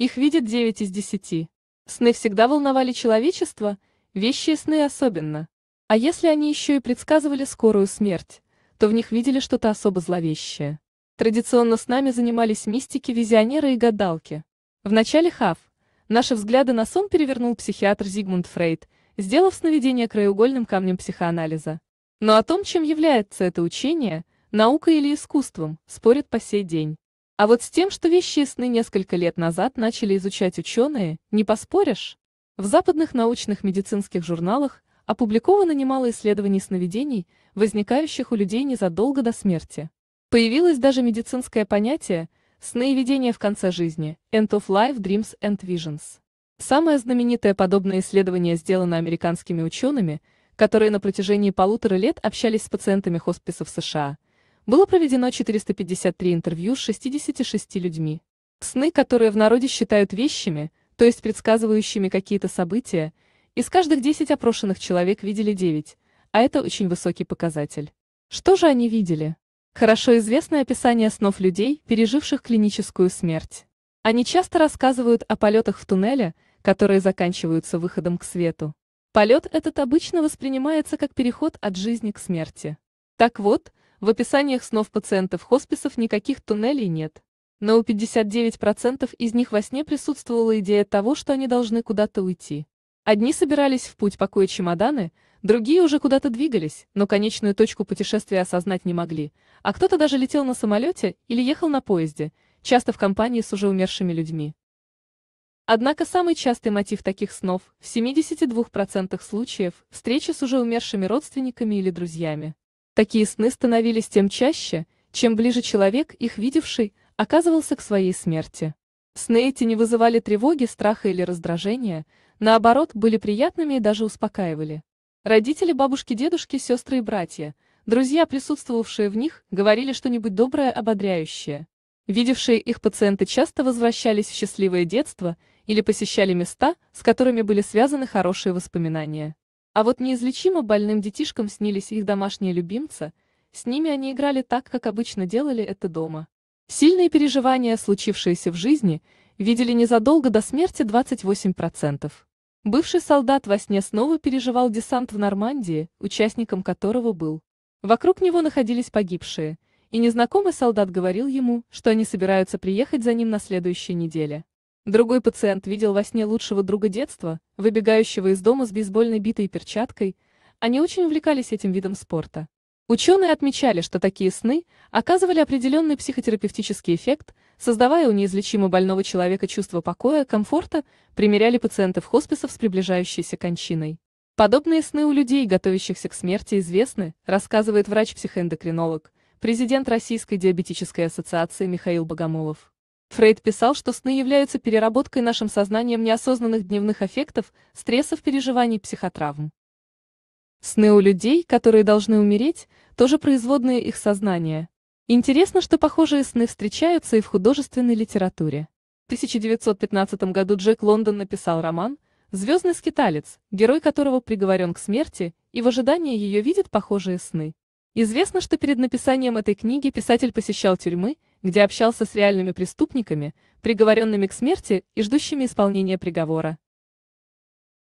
Их видит 9 из 10. Сны всегда волновали человечество, вещие сны особенно. А если они еще и предсказывали скорую смерть, то в них видели что-то особо зловещее. Традиционно с нами занимались мистики, визионеры и гадалки. В начале ХАФ наши взгляды на сон перевернул психиатр Зигмунд Фрейд, сделав сновидение краеугольным камнем психоанализа. Но о том, чем является это учение, наука или искусством, спорят по сей день. А вот с тем, что вещие сны несколько лет назад начали изучать ученые, не поспоришь. В западных научных медицинских журналах опубликовано немало исследований сновидений, возникающих у людей незадолго до смерти. Появилось даже медицинское понятие «сны и видения в конце жизни» «End of Life Dreams and Visions». Самое знаменитое подобное исследование сделано американскими учеными, которые на протяжении полутора лет общались с пациентами хосписов США – было проведено 453 интервью с 66 людьми. Сны, которые в народе считают вещами, то есть предсказывающими какие-то события, из каждых 10 опрошенных человек видели 9, а это очень высокий показатель. Что же они видели? Хорошо известное описание снов людей, переживших клиническую смерть. Они часто рассказывают о полетах в туннеле, которые заканчиваются выходом к свету. Полет этот обычно воспринимается как переход от жизни к смерти. Так вот, в описаниях снов пациентов хосписов никаких туннелей нет. Но у 59% из них во сне присутствовала идея того, что они должны куда-то уйти. Одни собирались в путь, покоя чемоданы, другие уже куда-то двигались, но конечную точку путешествия осознать не могли, а кто-то даже летел на самолете или ехал на поезде, часто в компании с уже умершими людьми. Однако самый частый мотив таких снов в 72% случаев – встреча с уже умершими родственниками или друзьями. Такие сны становились тем чаще, чем ближе человек, их видевший, оказывался к своей смерти. Сны эти не вызывали тревоги, страха или раздражения, наоборот, были приятными и даже успокаивали. Родители, бабушки, дедушки, сестры и братья, друзья, присутствовавшие в них, говорили что-нибудь доброе, ободряющее. Видевшие их пациенты часто возвращались в счастливое детство или посещали места, с которыми были связаны хорошие воспоминания. А вот неизлечимо больным детишкам снились их домашние любимцы, с ними они играли так, как обычно делали это дома. Сильные переживания, случившиеся в жизни, видели незадолго до смерти 28%. Бывший солдат во сне снова переживал десант в Нормандии, участником которого был. Вокруг него находились погибшие, и незнакомый солдат говорил ему, что они собираются приехать за ним на следующей неделе. Другой пациент видел во сне лучшего друга детства, выбегающего из дома с бейсбольной битой и перчаткой. Они очень увлекались этим видом спорта. Ученые отмечали, что такие сны оказывали определенный психотерапевтический эффект, создавая у неизлечимо больного человека чувство покоя, комфорта, примеряли пациентов хосписов с приближающейся кончиной. Подобные сны у людей, готовящихся к смерти, известны, рассказывает врач-психоэндокринолог, президент Российской диабетической ассоциации Михаил Богомолов. Фрейд писал, что сны являются переработкой нашим сознанием неосознанных дневных аффектов, стрессов, переживаний, психотравм. Сны у людей, которые должны умереть, тоже производные их сознания. Интересно, что похожие сны встречаются и в художественной литературе. В 1915 году Джек Лондон написал роман «Звездный скиталец», герой которого приговорен к смерти, и в ожидании ее видит похожие сны. Известно, что перед написанием этой книги писатель посещал тюрьмы, где общался с реальными преступниками, приговоренными к смерти и ждущими исполнения приговора.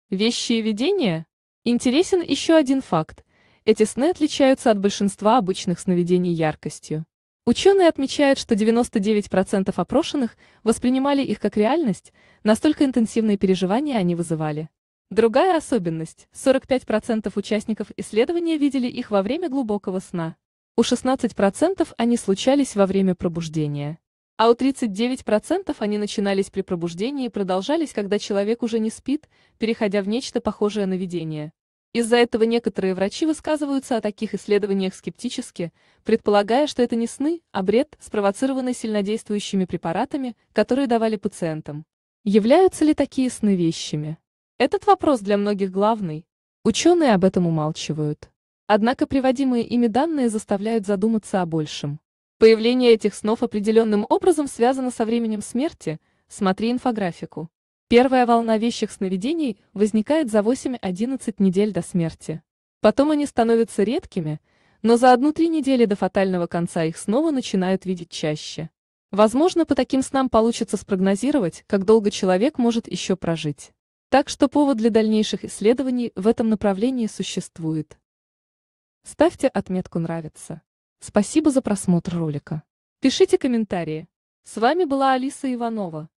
Вещи и видения? Интересен еще один факт. Эти сны отличаются от большинства обычных сновидений яркостью. Ученые отмечают, что 99% опрошенных воспринимали их как реальность, настолько интенсивные переживания они вызывали. Другая особенность – 45% участников исследования видели их во время глубокого сна. У 16% они случались во время пробуждения. А у 39% они начинались при пробуждении и продолжались, когда человек уже не спит, переходя в нечто похожее на видение. Из-за этого некоторые врачи высказываются о таких исследованиях скептически, предполагая, что это не сны, а бред, спровоцированный сильнодействующими препаратами, которые давали пациентам. Являются ли такие сны вещами? Этот вопрос для многих главный. Ученые об этом умалчивают. Однако приводимые ими данные заставляют задуматься о большем. Появление этих снов определенным образом связано со временем смерти, смотри инфографику. Первая волна вещих сновидений возникает за 8-11 недель до смерти. Потом они становятся редкими, но за одну-три недели до фатального конца их снова начинают видеть чаще. Возможно, по таким снам получится спрогнозировать, как долго человек может еще прожить. Так что повод для дальнейших исследований в этом направлении существует. Ставьте отметку «Нравится». Спасибо за просмотр ролика. Пишите комментарии. С вами была Алиса Иванова.